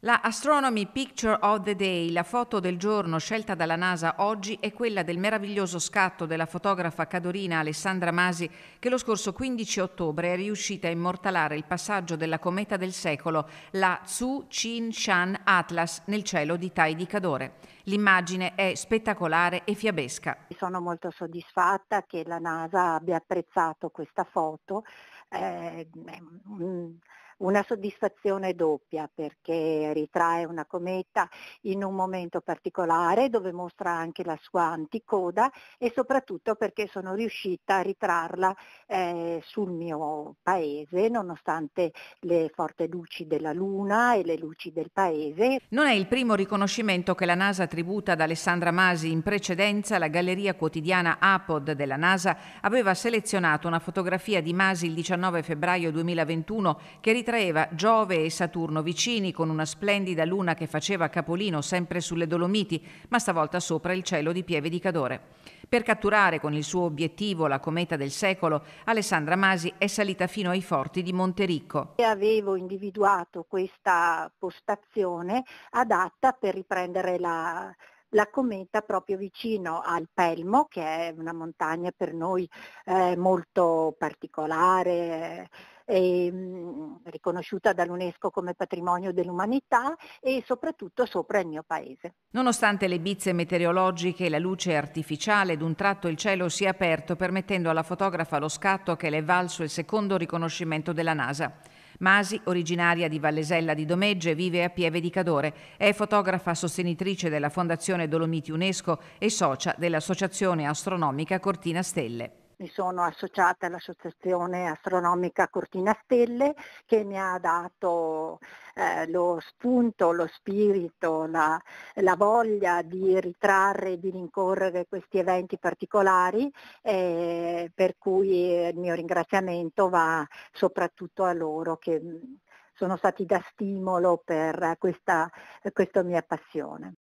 La Astronomy Picture of the Day, la foto del giorno scelta dalla NASA oggi, è quella del meraviglioso scatto della fotografa cadorina Alessandra Masi che lo scorso 15 ottobre è riuscita a immortalare il passaggio della cometa del secolo, la Tzu Chin Shan Atlas, nel cielo di Tai di Cadore. L'immagine è spettacolare e fiabesca. Sono molto soddisfatta che la NASA abbia apprezzato questa foto. Eh, una soddisfazione doppia perché ritrae una cometa in un momento particolare dove mostra anche la sua anticoda e soprattutto perché sono riuscita a ritrarla eh, sul mio paese nonostante le forti luci della luna e le luci del paese. Non è il primo riconoscimento che la NASA attributa ad Alessandra Masi in precedenza la galleria quotidiana APOD della NASA aveva selezionato una fotografia di Masi il 19 febbraio 2021 che ritrae traeva Giove e Saturno vicini con una splendida luna che faceva capolino sempre sulle Dolomiti, ma stavolta sopra il cielo di Pieve di Cadore. Per catturare con il suo obiettivo la cometa del secolo, Alessandra Masi è salita fino ai forti di Montericco. Avevo individuato questa postazione adatta per riprendere la, la cometa proprio vicino al Pelmo, che è una montagna per noi eh, molto particolare. Eh, e, mm, riconosciuta dall'UNESCO come patrimonio dell'umanità e soprattutto sopra il mio paese. Nonostante le bizze meteorologiche, e la luce artificiale, d'un tratto il cielo si è aperto permettendo alla fotografa lo scatto che le è valso il secondo riconoscimento della NASA. Masi, originaria di Vallesella di Domegge, vive a Pieve di Cadore. È fotografa sostenitrice della Fondazione Dolomiti UNESCO e socia dell'Associazione Astronomica Cortina Stelle mi sono associata all'Associazione Astronomica Cortina Stelle che mi ha dato eh, lo spunto, lo spirito, la, la, voglia di ritrarre, di rincorrere questi eventi particolari, eh, per cui il mio ringraziamento va soprattutto a loro che sono stati da stimolo per questa, questa mia passione.